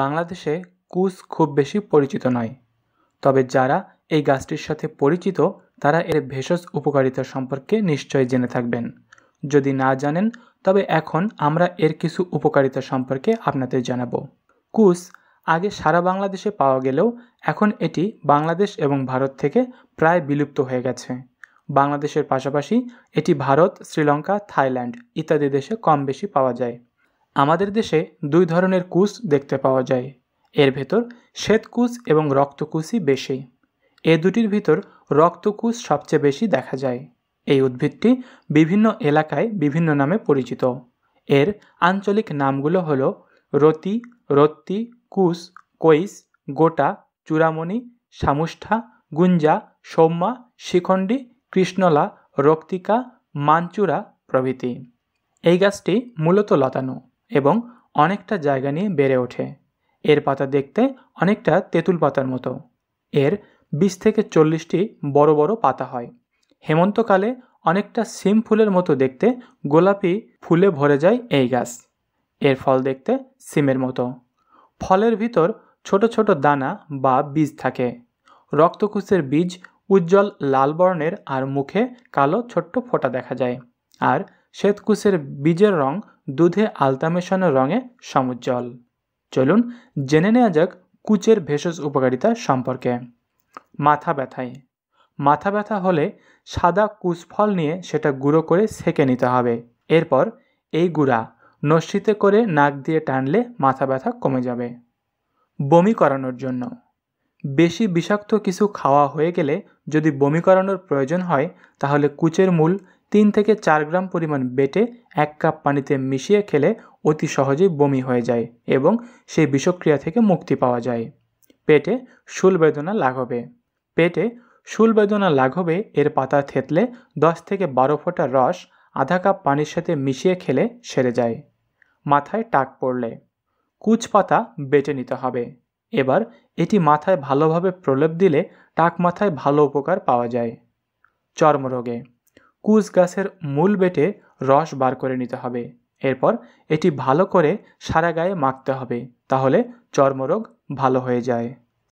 বাংলাদেশে কুস খুব বেশি পরিচিত নয় তবে যারা এই গাছটির সাথে পরিচিত তারা এর ভেষজ উপকারিতা সম্পর্কে নিশ্চয় জেনে থাকবেন যদি না জানেন তবে এখন আমরা এর কিছু উপকারিতা সম্পর্কে আপনাদের জানাবো কুস আগে সারা বাংলাদেশে পাওয়া গেলেও এখন এটি বাংলাদেশ এবং ভারত থেকে প্রায় বিলুপ্ত হয়ে গেছে বাংলাদেশের পাশাপাশি এটি ভারত শ্রীলঙ্কা থাইল্যান্ড ইত্যাদি দেশে কম বেশি পাওয়া যায় আমাদের দেশে দুই ধরনের কুশ দেখতে পাওয়া যায় এর ভেতর শ্বেতকুশ এবং রক্তকুশই বেশি এ দুটির ভিতর রক্তকুশ সবচেয়ে বেশি দেখা যায় এই উদ্ভিদটি বিভিন্ন এলাকায় বিভিন্ন নামে পরিচিত এর আঞ্চলিক নামগুলো হল রতি রত্তি কুশ কৈস গোটা চূড়ামণি সামুষ্ঠা গুঞ্জা সৌম্যা শিখণ্ডী কৃষ্ণলা রক্তিকা মানচুরা প্রভৃতি এই গাছটি মূলত লতানো এবং অনেকটা জায়গা নিয়ে বেড়ে ওঠে এর পাতা দেখতে অনেকটা তেঁতুল পাতার মতো এর বিশ থেকে চল্লিশটি বড় বড় পাতা হয় হেমন্তকালে অনেকটা সিম ফুলের মতো দেখতে গোলাপি ফুলে ভরে যায় এই গাছ এর ফল দেখতে সিমের মতো ফলের ভিতর ছোট ছোট দানা বা বীজ থাকে রক্তকুশের বীজ উজ্জ্বল লাল বর্ণের আর মুখে কালো ছোট্ট ফোঁটা দেখা যায় আর শ্বেতকুশের বীজের রং দুধে আলতা মেশানো রঙে সমুজ্জ্বল চলুন জেনে নেওয়া যাক কুচের ভেষজ উপকারিতা সম্পর্কে মাথা ব্যথায় মাথা ব্যথা হলে সাদা কুচফল নিয়ে সেটা গুঁড়ো করে সেঁকে নিতে হবে এরপর এই গুঁড়া নস্যিতে করে নাক দিয়ে টানলে মাথা ব্যথা কমে যাবে বমি করানোর জন্য বেশি বিষাক্ত কিছু খাওয়া হয়ে গেলে যদি বমি করানোর প্রয়োজন হয় তাহলে কুচের মূল তিন থেকে চার গ্রাম পরিমাণ বেটে এক কাপ পানিতে মিশিয়ে খেলে অতি সহজেই বমি হয়ে যায় এবং সেই বিষক্রিয়া থেকে মুক্তি পাওয়া যায় পেটে শুল বেদনা লাঘবে পেটে শুল বেদনা লাঘবে এর পাতা থেতলে দশ থেকে বারো ফোঁটা রস আধা কাপ পানির সাথে মিশিয়ে খেলে সেরে যায় মাথায় টাক পড়লে কুচ পাতা বেটে নিতে হবে এবার এটি মাথায় ভালোভাবে প্রলেপ দিলে টাক মাথায় ভালো উপকার পাওয়া যায় চর্মরোগে কুচ গাছের মূল বেটে রস বার করে নিতে হবে এরপর এটি ভালো করে সারা গায়ে মাখতে হবে তাহলে চর্মরোগ ভালো হয়ে যায়